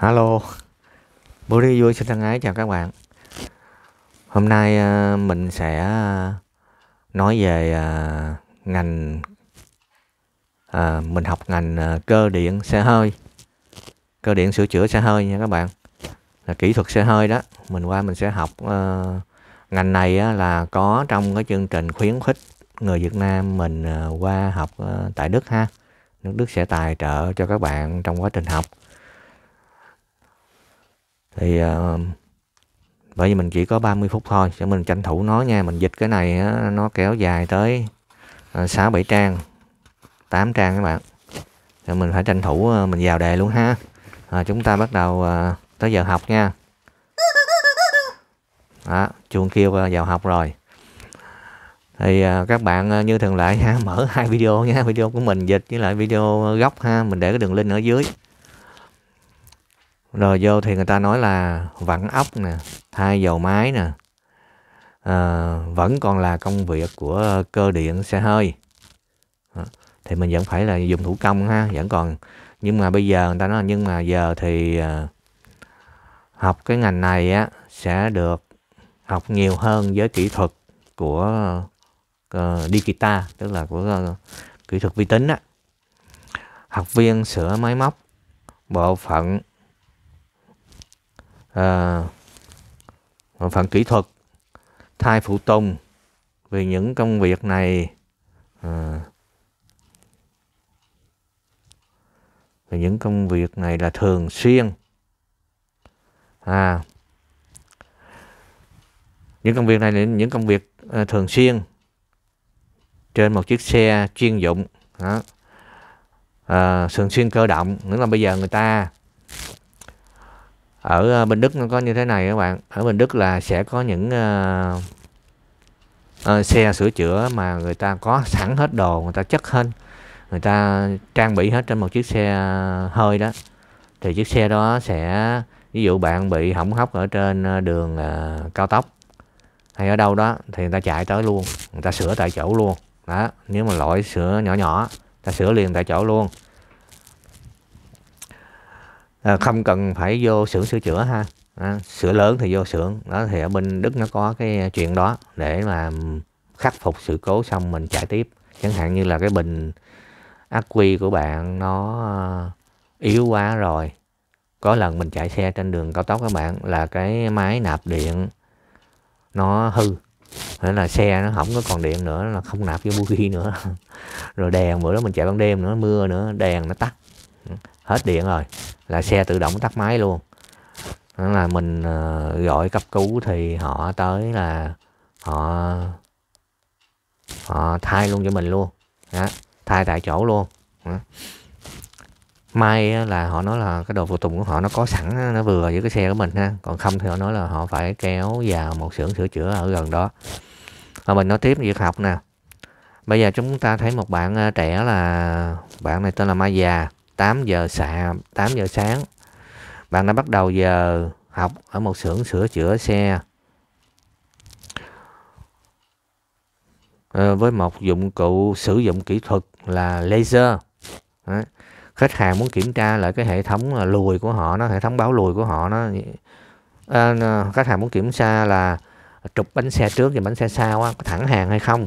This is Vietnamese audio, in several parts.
Hello Bữa vui xin thân ái chào các bạn Hôm nay à, mình sẽ à, nói về à, ngành à, Mình học ngành cơ điện xe hơi Cơ điện sửa chữa xe hơi nha các bạn là Kỹ thuật xe hơi đó Mình qua mình sẽ học à, Ngành này là có trong cái chương trình khuyến khích người Việt Nam mình qua học tại Đức ha Nước Đức sẽ tài trợ cho các bạn trong quá trình học thì uh, bởi vì mình chỉ có 30 phút thôi cho mình tranh thủ nó nha mình dịch cái này nó kéo dài tới ờ, sáu bảy trang 8 trang các bạn rồi mình phải tranh thủ ờ, mình vào đề luôn ha à, chúng ta bắt đầu tới giờ học nha đó, chuông kêu vào học rồi thì các bạn như thường lệ ha mở hai video nha video của mình dịch với lại video gốc ha mình để cái đường link ở dưới rồi vô thì người ta nói là vẫn ốc nè thay dầu máy nè à, vẫn còn là công việc của cơ điện xe hơi à, thì mình vẫn phải là dùng thủ công ha vẫn còn nhưng mà bây giờ người ta nói nhưng mà giờ thì à, học cái ngành này á sẽ được học nhiều hơn với kỹ thuật của ờ, uh, Digital tức là của uh, kỹ thuật vi tính á học viên sửa máy móc bộ phận à, phần kỹ thuật thai phụ tùng vì những công việc này à, vì những công việc này là thường xuyên à những công việc này là những công việc à, thường xuyên trên một chiếc xe chuyên dụng đó à, thường xuyên cơ động nữa là bây giờ người ta ở ờ, Bình Đức nó có như thế này các bạn ở Bình Đức là sẽ có những uh, uh, xe sửa chữa mà người ta có sẵn hết đồ người ta chất hết người ta trang bị hết trên một chiếc xe hơi đó thì chiếc xe đó sẽ ví dụ bạn bị hỏng hóc ở trên đường uh, cao tốc hay ở đâu đó thì người ta chạy tới luôn người ta sửa tại chỗ luôn đó nếu mà lỗi sửa nhỏ nhỏ ta sửa liền tại chỗ luôn à, không cần phải vô xưởng sửa chữa ha à, sửa lớn thì vô xưởng đó thì ở bên đức nó có cái à, chuyện đó để mà khắc phục sự cố xong mình chạy tiếp chẳng hạn như là cái bình ác quy của bạn nó à, yếu quá rồi có lần mình chạy xe trên đường cao tốc các bạn là cái máy nạp điện nó hư thế là xe nó không có còn điện nữa là không nạp vô bu nữa rồi đèn bữa đó mình chạy ban đêm nữa mưa nữa đèn nó tắt hết điện rồi là xe tự động tắt máy luôn đó là mình ờ, gọi cấp cứu thì họ tới là họ họ thay luôn cho mình luôn đó, thay tại chỗ luôn đó. may là họ nói là cái đồ phụ tùng của họ nó có sẵn nó vừa với cái xe của mình ha còn không thì họ nói là họ phải kéo vào một xưởng sửa chữa ở gần đó và mình nói tiếp việc học nè bây giờ chúng ta thấy một bạn ờ, trẻ là bạn này tên là Maya 8 giờ xạ 8 giờ sáng bạn đã bắt đầu giờ học ở một xưởng sửa chữa xe ờ, với một dụng cụ sử dụng kỹ thuật là laser Đấy. khách hàng muốn kiểm tra lại cái hệ thống lùi của họ nó hệ thống báo lùi của họ nó à, ờ, khách hàng muốn kiểm tra là trục bánh xe trước và bánh xe sau có thẳng hàng hay không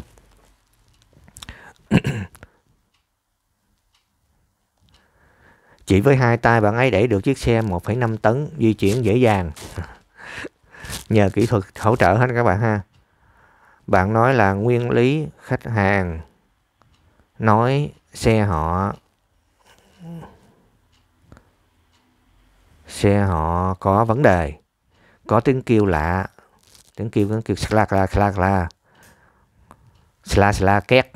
Chỉ với hai tay bạn ấy đẩy được chiếc xe 1,5 tấn di chuyển dễ dàng. Nhờ kỹ thuật hỗ trợ hết các bạn ha. Bạn nói là nguyên lý khách hàng nói xe họ xe họ có vấn đề có tiếng kêu lạ tiếng kêu tiếng kêu sla sla sla sla sla sla két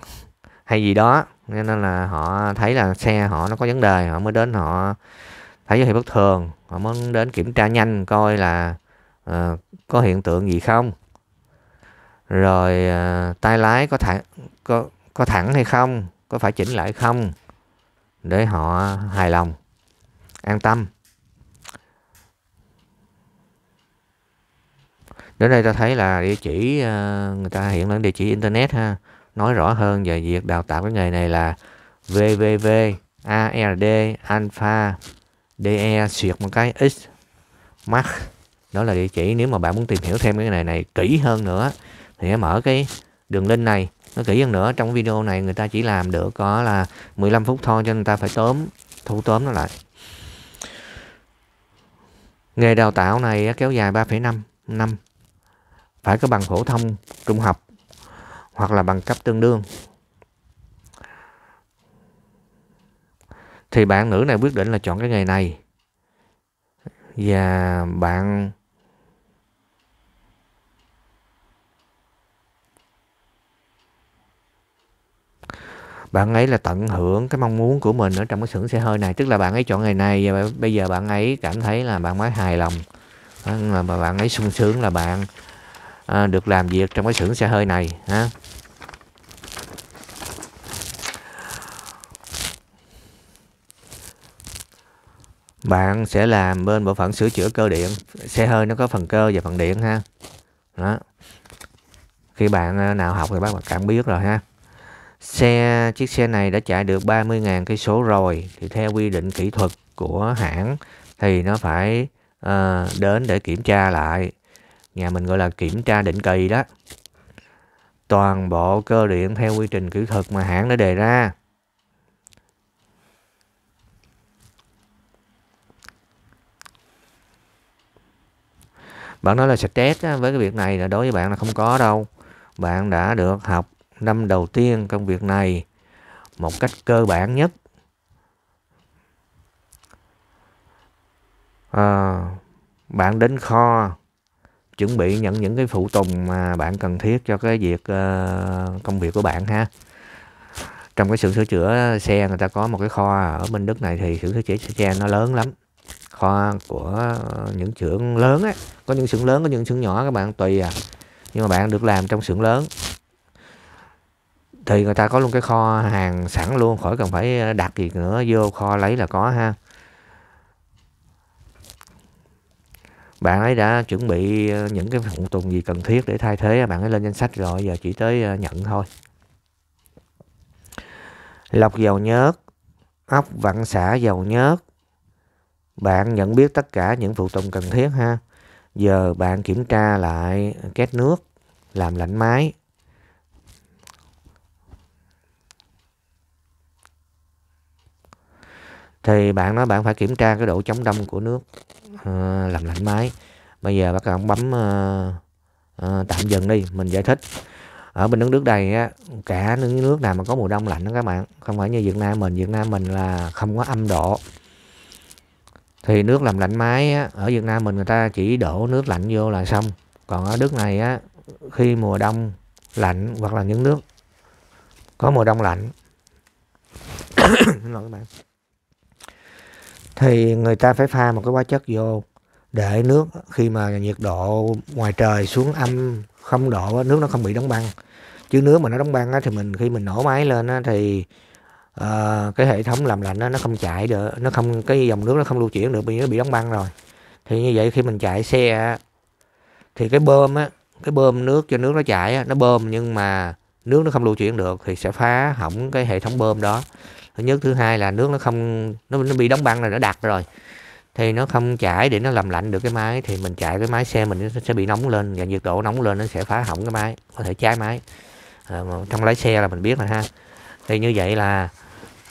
hay gì đó nên là họ thấy là xe họ nó có vấn đề họ mới đến họ thấy dấu hiệu bất thường họ mới đến kiểm tra nhanh coi là uh, có hiện tượng gì không rồi uh, tay lái có thẳng có có thẳng hay không có phải chỉnh lại không để họ hài lòng an tâm đến đây ta thấy là địa chỉ uh, người ta hiện lên địa chỉ internet ha nói rõ hơn về việc đào tạo cái nghề này là VVV ARD Alpha DE xuyệt một cái X Max đó là địa chỉ nếu mà bạn muốn tìm hiểu thêm cái này này kỹ hơn nữa thì em mở cái đường link này nó kỹ hơn nữa trong video này người ta chỉ làm được có là 15 phút thôi cho nên người ta phải tóm thu tóm nó lại nghề đào tạo này kéo dài 3,5 năm phải có bằng phổ thông trung học hoặc là bằng cấp tương đương thì bạn nữ này quyết định là chọn cái nghề này và bạn bạn ấy là tận hưởng cái mong muốn của mình ở trong cái xưởng xe hơi này tức là bạn ấy chọn ngày này và bây giờ bạn ấy cảm thấy là bạn mới hài lòng mà bạn ấy sung sướng là bạn à, được làm việc trong cái xưởng xe hơi này ha bạn sẽ làm bên bộ phận sửa chữa cơ điện xe hơi nó có phần cơ và phần điện ha đó khi bạn à, nào học thì bác cảm biết rồi ha xe chiếc xe này đã chạy được 30.000 cây số rồi thì theo quy định kỹ thuật của hãng thì nó phải uh, đến để kiểm tra lại nhà mình gọi là kiểm tra định kỳ đó toàn bộ cơ điện theo quy trình kỹ thuật mà hãng đã đề ra bạn nói là stress á, với cái việc này là đối với bạn là không có đâu bạn đã được học năm đầu tiên công việc này một cách cơ bản nhất à, bạn đến kho chuẩn bị những những cái phụ tùng mà bạn cần thiết cho cái việc uh, công việc của bạn ha trong cái sự sửa chữa xe người ta có một cái kho ở bên Đức này thì xưởng sửa chữa xe nó lớn lắm kho của những xưởng lớn á có những xưởng lớn có những xưởng nhỏ các bạn tùy à nhưng mà bạn được làm trong xưởng lớn thì người ta có luôn cái kho hàng sẵn luôn khỏi cần phải ờ, đặt gì nữa vô kho lấy là có ha bạn ấy đã chuẩn bị ờ, những cái phụ tùng gì cần thiết để thay thế à, bạn ấy lên danh sách rồi giờ chỉ tới ờ, nhận thôi lọc dầu nhớt ốc vặn xả dầu nhớt bạn nhận biết tất cả những phụ tùng cần thiết ha giờ bạn kiểm tra lại két nước làm lạnh máy thì bạn nói bạn phải kiểm tra cái độ chống đông của nước Ờ, làm lạnh máy bây giờ bác ông bấm à, à, tạm dừng đi mình giải thích ở bên nước nước đây á cả những nước nào mà có mùa đông lạnh đó các bạn không phải như Việt Nam mình Việt Nam mình là không có âm độ thì nước làm lạnh máy á, ở Việt Nam mình người ta chỉ đổ nước lạnh vô là xong còn ở nước này á khi mùa đông lạnh hoặc là những nước có mùa đông lạnh xin các bạn thì người ta phải pha một cái hóa chất vô để nước khi mà nhiệt độ ngoài trời xuống âm không độ nước nó không bị đóng băng chứ nước mà nó đóng băng á, thì mình khi mình nổ máy lên á, thì uh, cái hệ thống làm lạnh á, nó không chạy được nó không cái dòng nước nó không lưu chuyển được bởi vì nó bị đóng băng rồi thì như vậy khi mình chạy xe thì cái bơm á cái bơm nước cho nước nó chạy nó bơm nhưng mà nước nó không lưu chuyển được thì sẽ phá hỏng cái hệ thống bơm đó thứ nhất thứ hai là nước nó không nó, nó bị đóng băng là nó đặc rồi thì nó không chảy để nó làm lạnh được cái máy thì mình chạy cái máy xe mình nó sẽ bị nóng lên và nhiệt độ nóng lên nó sẽ phá hỏng cái máy có thể cháy máy à, trong lái xe là mình biết rồi ha thì như vậy là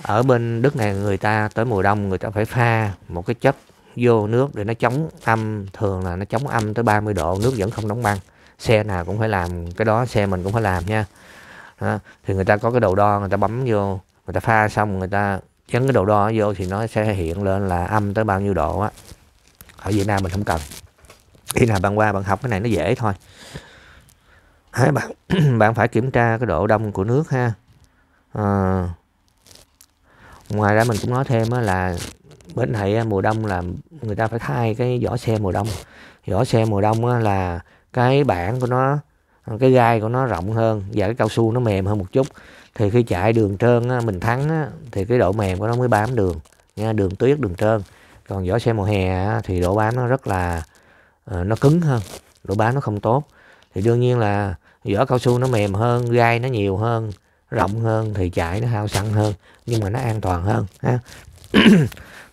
ở bên Đức này người ta tới mùa đông người ta phải pha một cái chất vô nước để nó chống âm thường là nó chống âm tới 30 độ nước vẫn không đóng băng xe nào cũng phải làm cái đó xe mình cũng phải làm nha đó. thì người ta có cái đầu đo người ta bấm vô người ta pha xong người ta chấn cái độ đo vô thì nó sẽ hiện lên là âm tới bao nhiêu độ á ở Việt Nam mình không cần khi nào bạn qua bạn học cái này nó dễ thôi Đấy, bạn bạn phải kiểm tra cái độ đông của nước ha à, ngoài ra mình cũng nói thêm á, là bên này mùa đông là người ta phải thay cái vỏ xe mùa đông vỏ xe mùa đông á, là cái bản của nó cái gai của nó rộng hơn và cái cao su nó mềm hơn một chút thì khi chạy đường trơn á, mình thắng á, thì cái độ mềm của nó mới bám đường nha đường tuyết đường trơn còn vỏ xe mùa hè á, thì độ bám nó rất là uh, nó cứng hơn độ bám nó không tốt thì đương nhiên là vỏ cao su nó mềm hơn gai nó nhiều hơn rộng hơn thì chạy nó hao xăng hơn nhưng mà nó an toàn hơn ha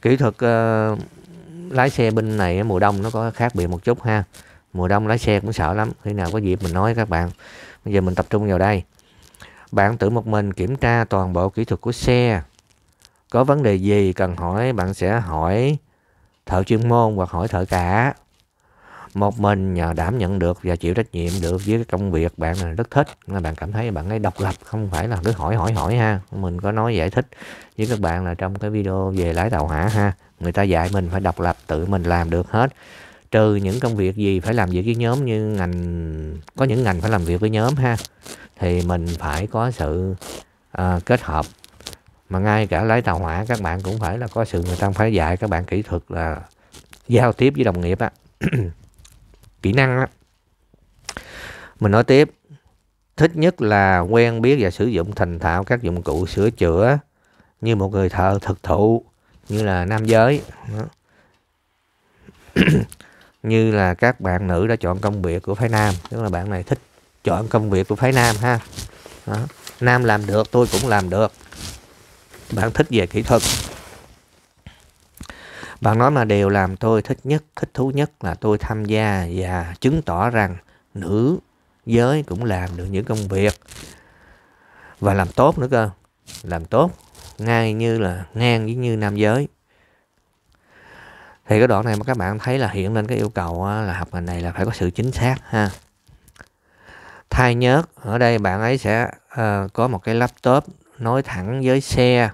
kỹ thuật uh, lái xe bên này mùa đông nó có khác biệt một chút ha mùa đông lái xe cũng sợ lắm khi nào có dịp mình nói các bạn bây giờ mình tập trung vào đây bạn tự một mình kiểm tra toàn bộ kỹ thuật của xe. Có vấn đề gì cần hỏi, bạn sẽ hỏi thợ chuyên môn hoặc hỏi thợ cả. Một mình nhờ đảm nhận được và chịu trách nhiệm được với cái công việc bạn là rất thích. Là bạn cảm thấy bạn ấy độc lập, không phải là cứ hỏi hỏi hỏi ha. Mình có nói giải thích với các bạn là trong cái video về lái tàu hỏa ha. Người ta dạy mình phải độc lập, tự mình làm được hết trừ những công việc gì phải làm việc với nhóm như ngành có những ngành phải làm việc với nhóm ha thì mình phải có sự uh, kết hợp mà ngay cả lái tàu hỏa các bạn cũng phải là có sự người ta phải dạy các bạn kỹ thuật là giao tiếp với đồng nghiệp á kỹ năng á mình nói tiếp thích nhất là quen biết và sử dụng thành thạo các dụng cụ sửa chữa như một người thợ thực thụ như là nam giới như là các bạn nữ đã chọn công việc của phái nam tức là bạn này thích chọn công việc của phái nam ha đó. nam làm được tôi cũng làm được bạn thích về kỹ thuật bạn nói mà điều làm tôi thích nhất thích thú nhất là tôi tham gia và chứng tỏ rằng nữ giới cũng làm được những công việc và làm tốt nữa cơ làm tốt ngay như là ngang với như nam giới thì cái đoạn này mà các bạn thấy là hiện lên cái yêu cầu là học ngành này là phải có sự chính xác ha thay nhớt ở đây bạn ấy sẽ uh, có một cái laptop nối thẳng với xe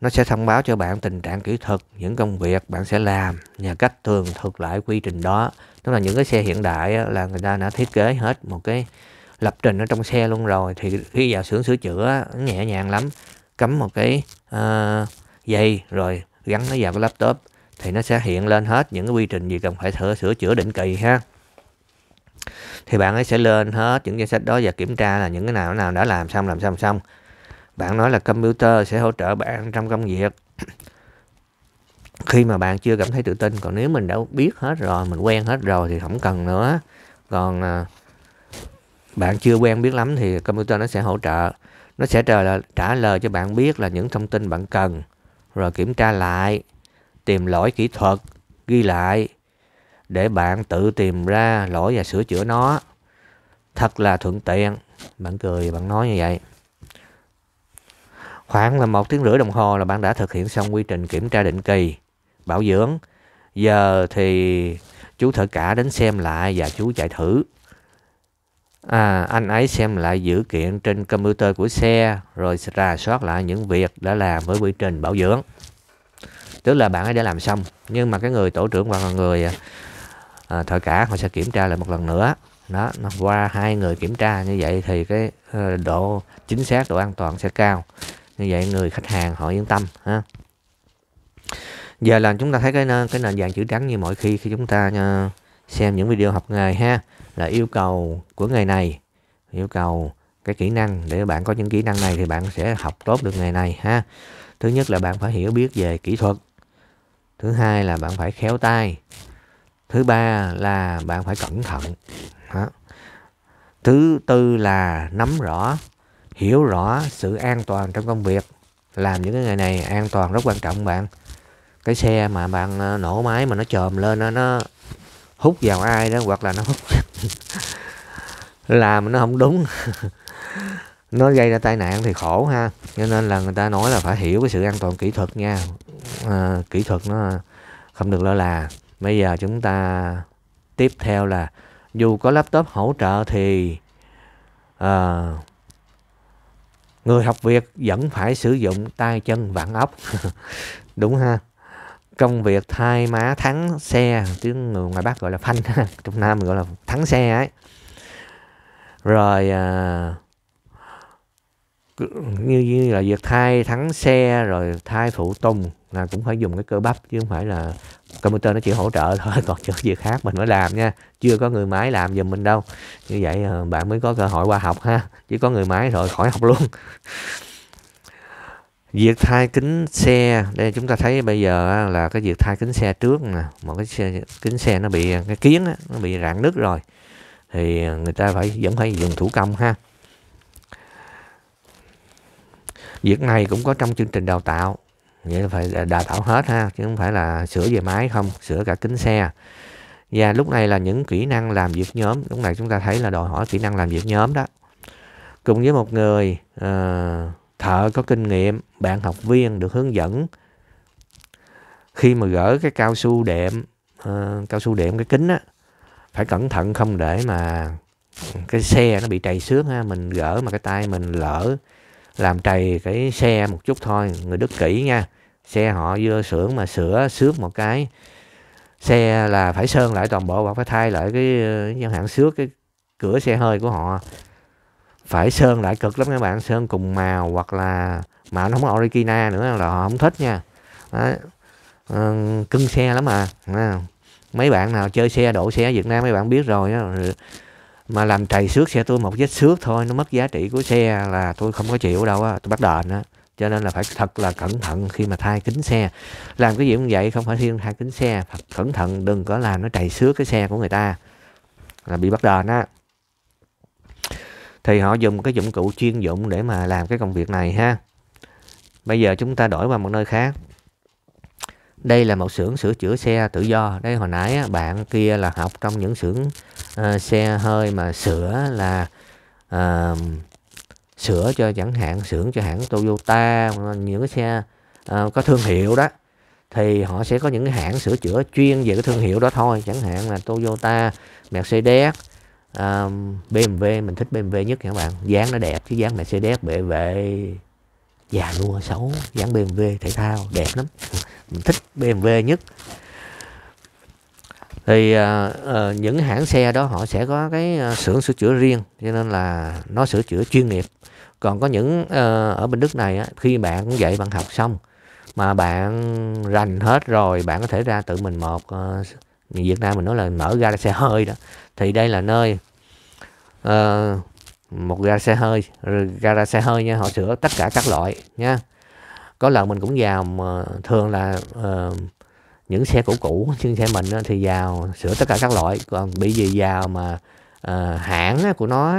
nó sẽ thông báo cho bạn tình trạng kỹ thuật những công việc bạn sẽ làm và cách thường thuật lại quy trình đó tức là những cái xe hiện đại là người ta đã thiết kế hết một cái lập trình ở trong xe luôn rồi thì khi vào xưởng sửa chữa nhẹ nhàng lắm cắm một cái uh, dây rồi gắn nó vào cái laptop thì nó sẽ hiện lên hết những cái quy trình gì cần phải sửa sửa chữa định kỳ ha thì bạn ấy sẽ lên hết những danh sách đó và kiểm tra là những cái nào nào đã làm xong làm xong xong bạn nói là computer sẽ hỗ trợ bạn trong công việc khi mà bạn chưa cảm thấy tự tin còn nếu mình đã biết hết rồi mình quen hết rồi thì không cần nữa còn à, bạn chưa quen biết lắm thì computer nó sẽ hỗ trợ nó sẽ trả lời, trả lời cho bạn biết là những thông tin bạn cần rồi kiểm tra lại tìm lỗi kỹ thuật, ghi lại để bạn tự tìm ra lỗi và sửa chữa nó. Thật là thuận tiện. Bạn cười, bạn nói như vậy. Khoảng là một tiếng rưỡi đồng hồ là bạn đã thực hiện xong quy trình kiểm tra định kỳ, bảo dưỡng. Giờ thì chú thợ cả đến xem lại và chú chạy thử. À, anh ấy xem lại dữ kiện trên computer của xe rồi rà soát lại những việc đã làm với quy trình bảo dưỡng tức là bạn ấy đã làm xong nhưng mà cái người tổ trưởng hoặc là người à, à, thợ cả họ sẽ kiểm tra lại một lần nữa đó nó qua hai người kiểm tra như vậy thì cái ờ, độ chính xác độ an toàn sẽ cao như vậy người khách hàng họ yên tâm ha giờ là chúng ta thấy cái ờ, cái nền vàng chữ trắng như mọi khi khi chúng ta ờ, xem những video học nghề ha là yêu cầu của nghề này yêu cầu cái kỹ năng để bạn có những kỹ năng này thì bạn sẽ học tốt được nghề này ha thứ nhất là bạn phải hiểu biết về kỹ thuật thứ hai là bạn phải khéo tay thứ ba là bạn phải cẩn thận đó. thứ tư là nắm rõ hiểu rõ sự an toàn trong công việc làm những cái ngày này an toàn rất quan trọng bạn cái xe mà bạn ờ, nổ máy mà nó chồm lên nó, nó hút vào ai đó hoặc là nó hút làm nó không đúng nó gây ra tai nạn thì khổ ha cho nên là người ta nói là phải hiểu cái sự an toàn kỹ thuật nha à, kỹ thuật nó không được lơ là bây giờ chúng ta tiếp theo là dù có laptop hỗ trợ thì à, người học việc vẫn phải sử dụng tay chân vặn ốc đúng ha công việc thay má thắng xe tiếng người ngoài bắc gọi là phanh trong nam gọi là thắng xe ấy rồi à, như, như là việc thay thắng xe rồi thay phụ tùng là cũng phải dùng cái cơ bắp chứ không phải là computer nó chỉ hỗ trợ thôi còn những việc khác mình phải làm nha chưa có người máy làm giùm mình đâu như vậy ờ, bạn mới có cơ hội qua học ha chứ có người máy rồi khỏi học luôn việc thay kính xe đây chúng ta thấy bây giờ là cái việc thay kính xe trước nè một cái xe, kính xe nó bị cái kiến nó bị rạn nứt rồi thì người ta phải vẫn phải dùng thủ công ha việc này cũng có trong chương trình đào tạo nghĩa là phải đào tạo hết ha chứ không phải là sửa về máy không sửa cả kính xe và lúc này là những kỹ năng làm việc nhóm lúc này chúng ta thấy là đòi hỏi kỹ năng làm việc nhóm đó cùng với một người uh, thợ có kinh nghiệm bạn học viên được hướng dẫn khi mà gỡ cái cao su đệm uh, cao su đệm cái kính á phải cẩn thận không để mà cái xe nó bị trầy xước ha mình gỡ mà cái tay mình lỡ làm trầy cái xe một chút thôi người đức kỹ nha xe họ vô sửa mà sửa xước một cái xe là phải sơn lại toàn bộ và phải thay lại cái nhân ờ, hạn xước cái cửa xe hơi của họ phải sơn lại cực lắm các bạn sơn cùng màu hoặc là mà nó không có origina nữa là họ không thích nha Đấy. Ừ, cưng xe lắm à. mấy bạn nào chơi xe độ xe Việt Nam mấy bạn biết rồi đó mà làm trầy xước xe tôi một vết xước thôi nó mất giá trị của xe là tôi không có chịu đâu á tôi bắt đền á cho nên là phải thật là cẩn thận khi mà thay kính xe làm cái gì cũng vậy không phải riêng thay kính xe thật cẩn thận đừng có làm nó trầy xước cái xe của người ta là bị bắt đền á thì họ dùng cái dụng cụ chuyên dụng để mà làm cái công việc này ha bây giờ chúng ta đổi qua một nơi khác đây là một xưởng sửa chữa xe tự do đây hồi nãy bạn kia là học trong những xưởng uh, xe hơi mà sửa là uh, sửa cho chẳng hạn xưởng cho hãng Toyota những cái xe uh, có thương hiệu đó thì họ sẽ có những cái hãng sửa chữa chuyên về cái thương hiệu đó thôi chẳng hạn là Toyota, Mercedes, uh, BMW mình thích BMW nhất các bạn dáng nó đẹp chứ dáng Mercedes bệ vệ già nua xấu dáng BMW thể thao đẹp lắm mình thích BMW nhất thì uh, uh, những hãng xe đó họ sẽ có cái uh, xưởng sửa chữa riêng cho nên là nó sửa chữa chuyên nghiệp còn có những uh, ở bên Đức này á, khi bạn cũng vậy bạn học xong mà bạn rành hết rồi bạn có thể ra tự mình một uh, Việt Nam mình nói là mở ra xe hơi đó thì đây là nơi uh, một gara xe hơi gara xe hơi nha họ sửa tất cả các loại nha có lần mình cũng vào mà thường là uh, những xe cũ cũ nhưng xe mình thì vào sửa tất cả các loại còn bị gì vào mà uh, hãng của nó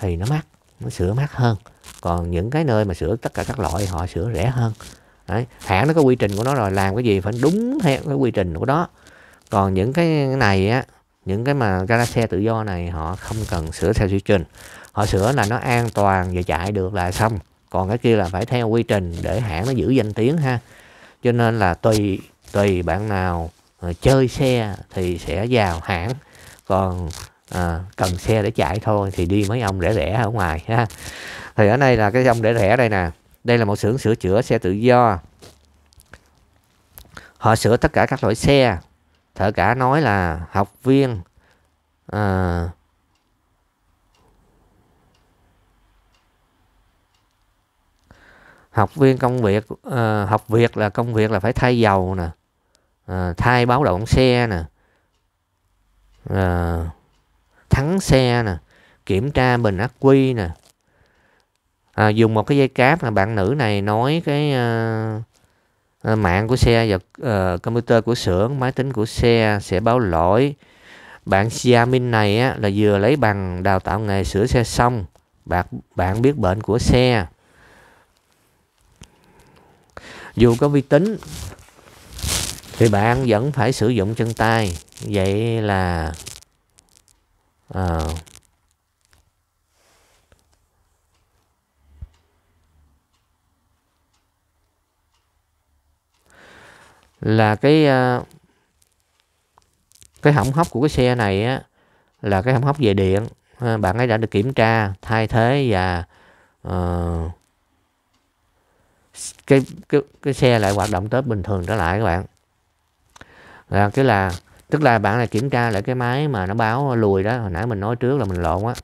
thì nó mắc nó sửa mắc hơn còn những cái nơi mà sửa tất cả các loại họ sửa rẻ hơn Đấy. hãng nó có quy trình của nó rồi làm cái gì phải đúng theo cái quy trình của đó còn những cái này á những cái mà gara xe tự do này họ không cần sửa theo quy trình họ sửa là nó an toàn và chạy được là xong còn cái kia là phải theo quy trình để hãng nó giữ danh tiếng ha cho nên là tùy tùy bạn nào ờ, chơi xe thì sẽ vào hãng còn à, cần xe để chạy thôi thì đi mấy ông rẻ rẻ ở ngoài ha thì ở đây là cái ông rẻ rẻ đây nè đây là một xưởng sửa chữa xe tự do họ sửa tất cả các loại xe thợ cả nói là học viên à, học viên công việc à, học việc là công việc là phải thay dầu nè à, thay báo động xe nè à, thắng xe nè kiểm tra bình ắc quy nè à, dùng một cái dây cáp là bạn nữ này nói cái uh, Ờ, mạng của xe và uh, computer của xưởng máy tính của xe sẽ báo lỗi bạn Xiamin này á, là vừa lấy bằng đào tạo nghề sửa xe xong bạn bạn biết bệnh của xe dù có vi tính thì bạn vẫn phải sử dụng chân tay vậy là uh, là cái ờ, cái hỏng hóc của cái xe này á là cái hỏng hóc về điện ờ, bạn ấy đã được kiểm tra thay thế và uh, cái, cái cái xe lại hoạt động tới bình thường trở lại các bạn là cái là tức là bạn này kiểm tra lại cái máy mà nó báo lùi đó hồi nãy mình nói trước là mình lộn á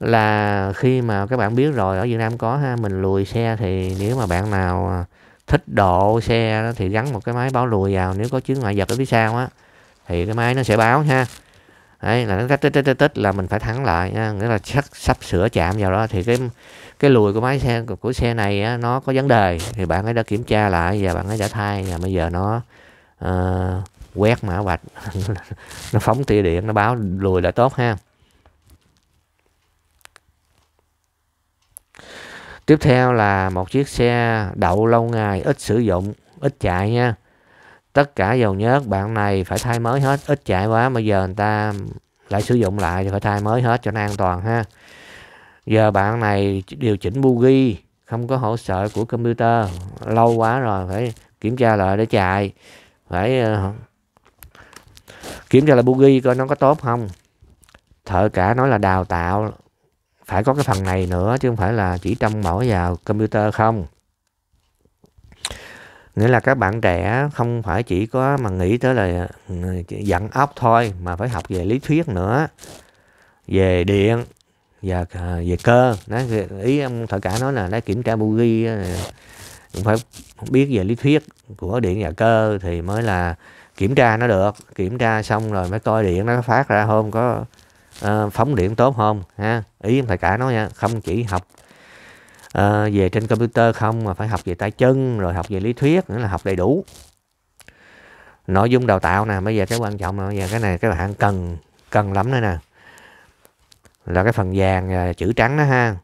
là khi mà các bạn biết rồi ở Việt Nam có ha mình lùi xe thì nếu mà bạn nào thích độ xe đó thì gắn một cái máy báo lùi vào nếu có chướng ngoại vật ở phía sau á thì cái máy nó sẽ báo ha đấy là nó tích tích tích, là mình phải thắng lại nha. nghĩa là sắp, sắp sửa chạm vào đó thì cái cái lùi của máy xe của, của xe này á, nó có vấn đề thì bạn ấy đã kiểm tra lại và bạn ấy đã thay và bây giờ nó uh, quét mã vạch nó phóng tia điện nó báo lùi là tốt ha tiếp theo là một chiếc xe đậu lâu ngày ít sử dụng ít chạy nha tất cả dầu nhớt bạn này phải thay mới hết ít chạy quá bây giờ người ta lại sử dụng lại thì phải thay mới hết cho nó an toàn ha giờ bạn này điều chỉnh bugi không có hỗ trợ của computer lâu quá rồi phải kiểm tra lại để chạy phải uh, kiểm tra lại bugi coi nó có tốt không thợ cả nói là đào tạo phải có cái phần này nữa chứ không phải là chỉ trong mở vào computer không nghĩa là các bạn trẻ không phải chỉ có mà nghĩ tới là dặn ừ, ốc thôi mà phải học về lý thuyết nữa về điện và à, về cơ nói ý ông thợ cả nói là đã kiểm tra bugi à, cũng phải biết về lý thuyết của điện và cơ thì mới là kiểm tra nó được kiểm tra xong rồi mới coi điện nó phát ra hôm có uh, phóng điện tốt không ha ý thầy cả nói nha không chỉ học uh, về trên computer không mà phải học về tay chân rồi học về lý thuyết nữa là học đầy đủ nội dung đào tạo nè bây giờ cái quan trọng là bây giờ cái này các bạn cần cần lắm đây nè là cái phần vàng chữ trắng đó ha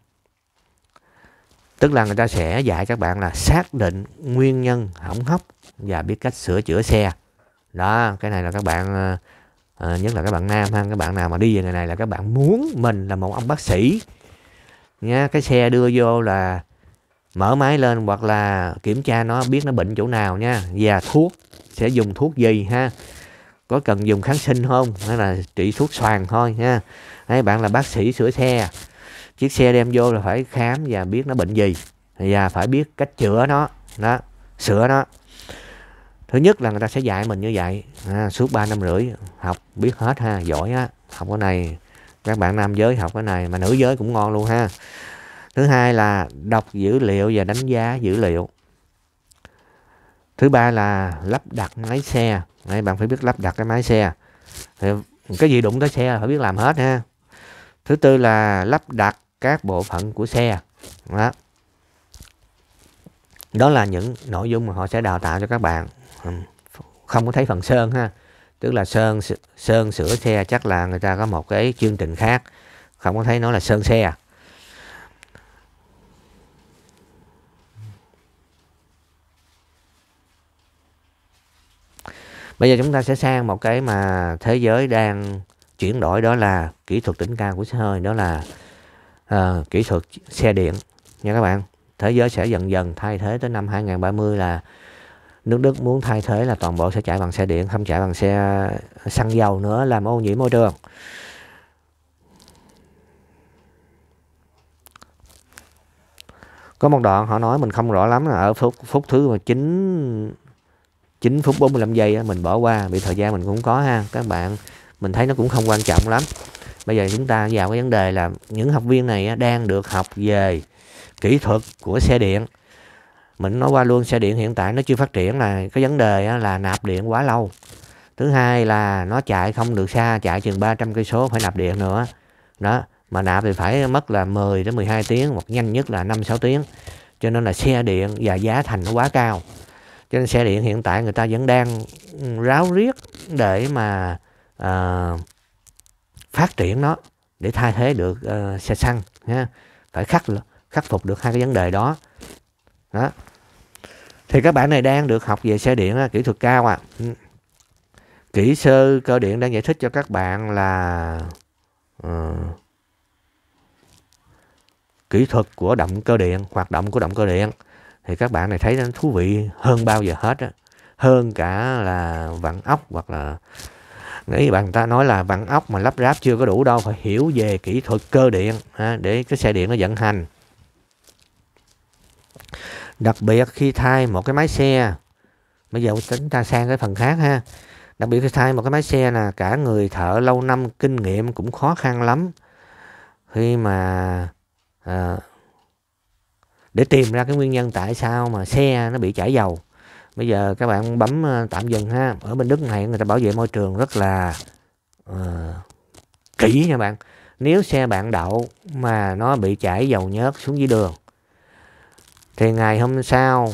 tức là người ta sẽ dạy các bạn là xác định nguyên nhân hỏng hóc và biết cách sửa chữa xe đó cái này là các bạn ờ, à, nhất là các bạn nam ha các bạn nào mà đi về ngày này là các bạn muốn mình là một ông bác sĩ nha cái xe đưa vô là mở máy lên hoặc là kiểm tra nó biết nó bệnh chỗ nào nha và thuốc sẽ dùng thuốc gì ha có cần dùng kháng sinh không hay là trị thuốc xoàng thôi nha hay bạn là bác sĩ sửa xe chiếc xe đem vô là phải khám và biết nó bệnh gì và phải biết cách chữa nó đó sửa nó thứ nhất là người ta sẽ dạy mình như vậy à, suốt 3 năm rưỡi học biết hết ha giỏi á học cái này các bạn nam giới học cái này mà nữ giới cũng ngon luôn ha thứ hai là đọc dữ liệu và đánh giá dữ liệu thứ ba là lắp đặt máy xe này bạn phải biết lắp đặt cái máy xe thì cái gì đụng tới xe phải biết làm hết ha thứ tư là lắp đặt các bộ phận của xe đó đó là những nội dung mà họ sẽ đào tạo cho các bạn không có thấy phần sơn ha tức là sơn sơn sửa xe chắc là người ta có một cái chương trình khác không có thấy nó là sơn xe à? bây giờ chúng ta sẽ sang một cái mà thế giới đang chuyển đổi đó là kỹ thuật đỉnh cao của xe hơi đó là uh, kỹ thuật xe điện nha các bạn thế giới sẽ dần dần thay thế tới năm 2030 là nước Đức muốn thay thế là toàn bộ sẽ chạy bằng xe điện không chạy bằng xe ờ, xăng dầu nữa làm ô nhiễm môi trường có một đoạn họ nói mình không rõ lắm là ở phút phút thứ mà chín 9 phút 45 giây mình bỏ qua bị thời gian mình cũng có ha các bạn mình thấy nó cũng không quan trọng lắm bây giờ chúng ta vào cái vấn đề là những học viên này đang được học về kỹ thuật của xe điện mình nói qua luôn xe điện hiện tại nó chưa phát triển là cái vấn đề là nạp điện quá lâu thứ hai là nó chạy không được xa chạy chừng 300 cây số phải nạp điện nữa đó mà nạp thì phải mất là 10 đến 12 tiếng hoặc nhanh nhất là 5 6 tiếng cho nên là xe điện và giá thành nó quá cao cho nên xe điện hiện tại người ta vẫn đang ừ, ráo riết để mà uh, phát triển nó để thay thế được uh, xe xăng ha phải khắc khắc phục được hai cái vấn đề đó đó thì các bạn này đang được học về xe điện kỹ thuật cao à ừ. kỹ sư cơ điện đang giải thích cho các bạn là uh, kỹ thuật của động cơ điện hoạt động của động cơ điện thì các bạn này thấy nó thú vị hơn bao giờ hết á hơn cả là vặn ốc hoặc là nghĩ bạn ta nói là vặn ốc mà lắp ráp chưa có đủ đâu phải hiểu về kỹ thuật cơ điện ha, để cái xe điện nó vận hành đặc biệt khi thay một cái máy xe bây giờ chúng ta sang cái phần khác ha đặc biệt khi thay một cái máy xe là cả người thợ lâu năm kinh nghiệm cũng khó khăn lắm khi mà à, để tìm ra cái nguyên nhân tại sao mà xe nó bị chảy dầu bây giờ các bạn bấm ờ, tạm dừng ha ở bên đức này người ta bảo vệ môi trường rất là uh, kỹ nha bạn nếu xe bạn đậu mà nó bị chảy dầu nhớt xuống dưới đường thì ngày hôm sau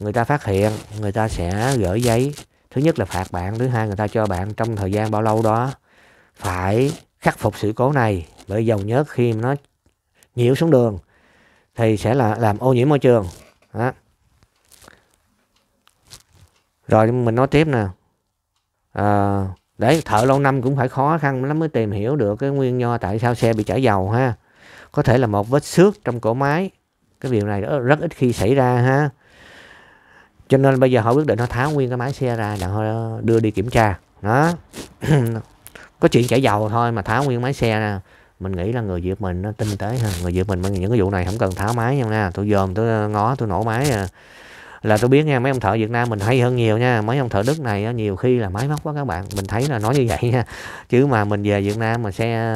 người ta phát hiện người ta sẽ gửi giấy thứ nhất là phạt bạn thứ hai người ta cho bạn trong thời gian bao lâu đó phải khắc phục sự cố này bởi dầu nhớt khi nó nhiễu xuống đường thì sẽ là làm ô nhiễm môi trường đó. rồi mình nói tiếp nè à, để thợ lâu năm cũng phải khó khăn lắm mới tìm hiểu được cái nguyên nho tại sao xe bị chảy dầu ha có thể là một vết xước trong cổ máy cái việc này rất ít khi xảy ra ha cho nên bây giờ họ quyết định họ tháo nguyên cái máy xe ra để họ đưa đi kiểm tra đó có chuyện chảy dầu thôi mà tháo nguyên máy xe ra mình nghĩ là người Việt mình nó tinh tế hơn người Việt mình những cái vụ này không cần tháo máy nhau nha tôi dòm tôi ngó tôi nổ máy à. là tôi biết nha mấy ông thợ Việt Nam mình hay hơn nhiều nha mấy ông thợ Đức này nhiều khi là máy móc quá các bạn mình thấy là nói như vậy nha chứ mà mình về Việt Nam mà xe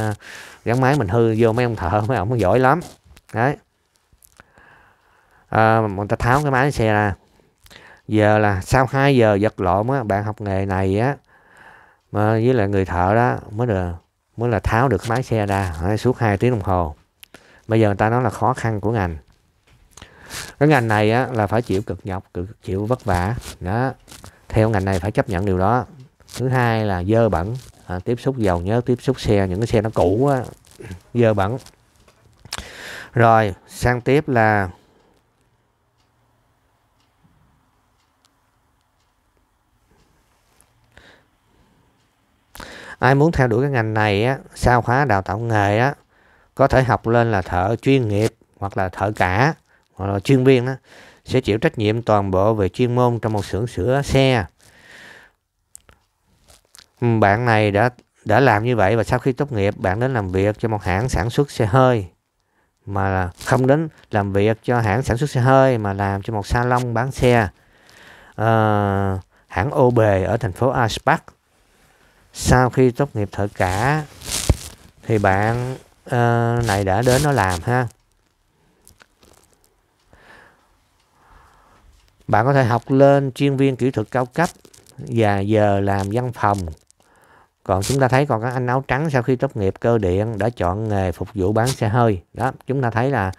gắn máy mình hư vô mấy ông thợ mấy ông giỏi lắm đấy à, ờ, người ta tháo cái máy xe ra giờ là sau 2 giờ vật lộn á bạn học nghề này á mà với lại người thợ đó mới được mới là tháo được máy xe ra suốt 2 tiếng đồng hồ bây giờ người ta nói là khó khăn của ngành cái ngành này á, là phải chịu cực nhọc cực chịu vất vả đó theo ngành này phải chấp nhận điều đó thứ hai là dơ bẩn à, tiếp xúc dầu nhớ tiếp xúc xe những cái xe nó cũ á, dơ bẩn rồi sang tiếp là ai muốn theo đuổi cái ngành này á, sau khóa đào tạo nghề á, có thể học lên là thợ chuyên nghiệp hoặc là thợ cả hoặc là chuyên viên đó, sẽ chịu trách nhiệm toàn bộ về chuyên môn trong một xưởng sửa xe ừ, bạn này đã đã làm như vậy và sau khi tốt nghiệp bạn đến làm việc cho một hãng sản xuất xe hơi mà không đến làm việc cho hãng sản xuất xe hơi mà làm cho một salon bán xe à, hãng OB ở thành phố Aspark sau khi tốt nghiệp thợ cả thì bạn uh, này đã đến nó làm ha bạn có thể học lên chuyên viên kỹ thuật cao cấp và giờ làm văn phòng còn chúng ta thấy còn các anh áo trắng sau khi tốt nghiệp cơ điện đã chọn nghề phục vụ bán xe hơi đó chúng ta thấy là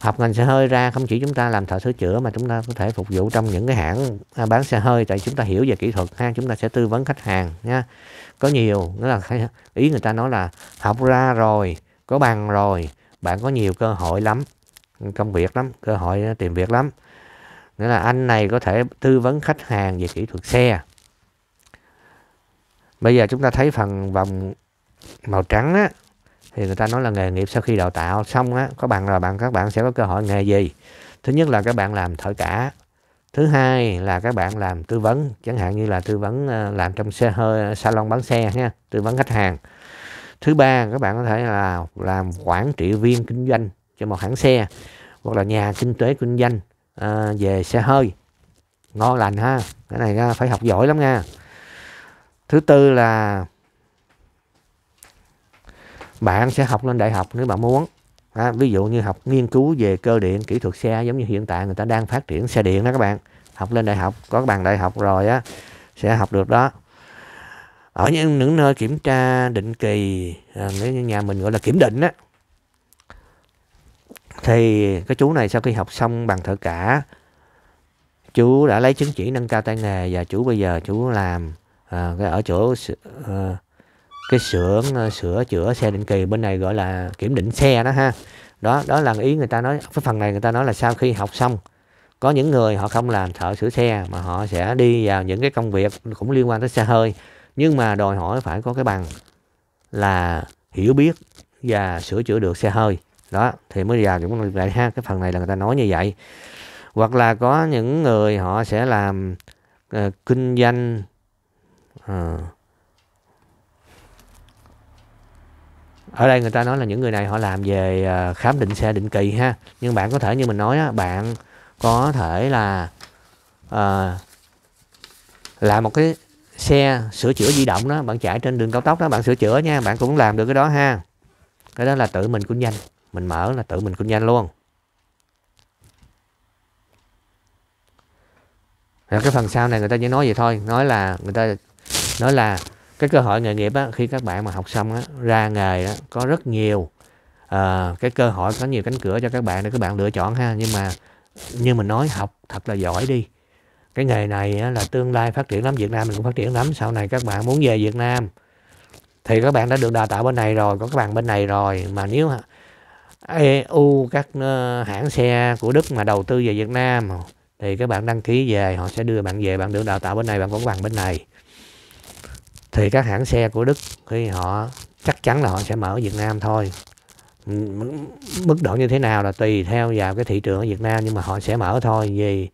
học ngành xe hơi ra không chỉ chúng ta làm thợ sửa chữa mà chúng ta có thể phục vụ trong những cái hãng à, bán xe hơi tại chúng ta hiểu về kỹ thuật ha chúng ta sẽ tư vấn khách hàng nha có nhiều nó là ý người ta nói là học ra rồi có bằng rồi bạn có nhiều cơ hội lắm công việc lắm cơ hội tìm việc lắm nghĩa là anh này có thể tư vấn khách hàng về kỹ thuật xe bây giờ chúng ta thấy phần vòng màu trắng á thì người ta nói là nghề nghiệp sau khi đào tạo xong á có bằng là bạn các bạn sẽ có cơ hội nghề gì thứ nhất là các bạn làm thợ cả thứ hai là các bạn làm tư vấn chẳng hạn như là tư vấn ờ, làm trong xe hơi ờ, salon bán xe ha tư vấn khách hàng thứ ba các bạn có thể là làm quản trị viên kinh doanh cho một hãng xe hoặc là nhà kinh tế kinh doanh à, về xe hơi ngon lành ha cái này phải học giỏi lắm nha thứ tư là bạn sẽ học lên đại học nếu bạn muốn à, ví dụ như học nghiên cứu về cơ điện kỹ thuật xe giống như hiện tại người ta đang phát triển xe điện đó các bạn học lên đại học có bằng đại học rồi á sẽ học được đó ở những, những nơi kiểm tra định kỳ à, nếu như nhà mình gọi là kiểm định á thì cái chú này sau khi học xong bằng thợ cả chú đã lấy chứng chỉ nâng cao tay nghề và chú bây giờ chú làm à, ở chỗ à, cái xưởng ờ, sửa chữa xe định kỳ bên này gọi là kiểm định xe đó ha đó đó là ý người ta nói cái phần này người ta nói là sau khi học xong có những người họ không làm thợ sửa xe mà họ sẽ đi vào những cái công việc cũng liên quan tới xe hơi nhưng mà đòi hỏi phải có cái bằng là hiểu biết và sửa chữa được xe hơi đó thì mới vào những vậy ha cái phần này là người ta nói như vậy hoặc là có những người họ sẽ làm uh, kinh doanh uh, ở đây người ta nói là những người này họ làm về à, khám định xe định kỳ ha nhưng bạn có thể như mình nói á, bạn có thể là uh, làm một cái xe sửa chữa di động đó bạn chạy trên đường cao tốc đó bạn sửa chữa nha bạn cũng làm được cái đó ha cái đó là tự mình cũng nhanh mình mở là tự mình cũng nhanh luôn rồi cái phần sau này người ta chỉ nói vậy thôi nói là người ta nói là cái cơ hội nghề nghiệp á, khi các bạn mà học xong á, ra nghề á, có rất nhiều uh, cái cơ hội có nhiều cánh cửa cho các bạn để các bạn lựa chọn ha nhưng mà như mình nói học thật là giỏi đi cái nghề này á, là tương lai phát triển lắm Việt Nam mình cũng phát triển lắm sau này các bạn muốn về Việt Nam thì các bạn đã được đào tạo bên này rồi có các bạn bên này rồi mà nếu EU các ờ, hãng xe của Đức mà đầu tư về Việt Nam thì các bạn đăng ký về họ sẽ đưa bạn về bạn được đào tạo bên này bạn có bằng bên này thì các hãng xe của Đức thì họ chắc chắn là họ sẽ mở ở Việt Nam thôi mức độ như thế nào là tùy theo vào cái thị trường ở Việt Nam nhưng mà họ sẽ mở thôi vì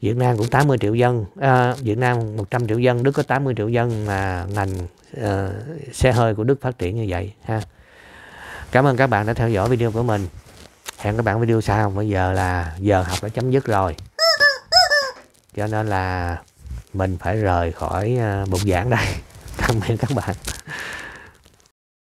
Việt Nam cũng 80 triệu dân à, Việt Nam 100 triệu dân Đức có 80 triệu dân mà ngành uh, xe hơi của Đức phát triển như vậy ha Cảm ơn các bạn đã theo dõi video của mình hẹn các bạn video sau bây giờ là giờ học đã chấm dứt rồi cho nên là mình phải rời khỏi ờ, bụng giảng đây cảm ơn các bạn